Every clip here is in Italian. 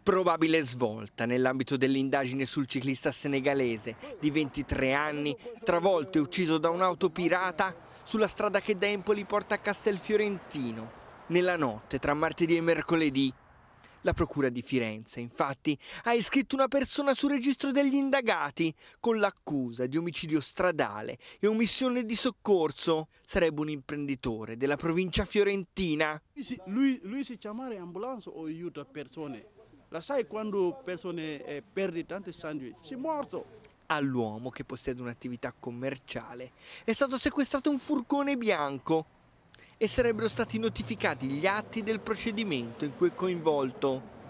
Probabile svolta nell'ambito dell'indagine sul ciclista senegalese di 23 anni, travolto e ucciso da un'auto pirata sulla strada che da Empoli porta a Castelfiorentino, nella notte tra martedì e mercoledì. La Procura di Firenze, infatti, ha iscritto una persona sul registro degli indagati con l'accusa di omicidio stradale e omissione di soccorso. Sarebbe un imprenditore della provincia fiorentina. Lui, lui si chiama ambulanza o aiuta persone? La sai quando persone eh, perdono tanti sandwich? Sei morto! All'uomo che possiede un'attività commerciale è stato sequestrato un furgone bianco e sarebbero stati notificati gli atti del procedimento in cui è coinvolto.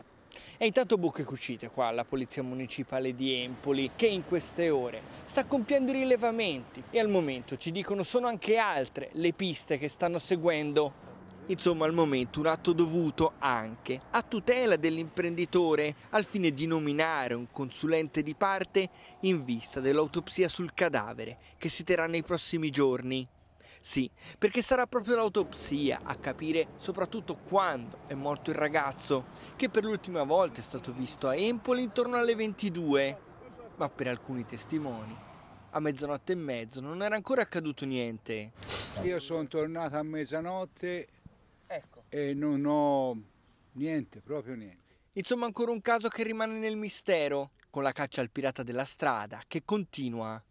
E intanto bocche cucite qua la Polizia Municipale di Empoli che in queste ore sta compiendo i rilevamenti e al momento ci dicono sono anche altre le piste che stanno seguendo Insomma, al momento un atto dovuto anche a tutela dell'imprenditore al fine di nominare un consulente di parte in vista dell'autopsia sul cadavere che si terrà nei prossimi giorni. Sì, perché sarà proprio l'autopsia a capire soprattutto quando è morto il ragazzo, che per l'ultima volta è stato visto a Empoli intorno alle 22, ma per alcuni testimoni a mezzanotte e mezzo non era ancora accaduto niente. Io sono tornato a mezzanotte Ecco. E non ho niente, proprio niente. Insomma ancora un caso che rimane nel mistero, con la caccia al pirata della strada, che continua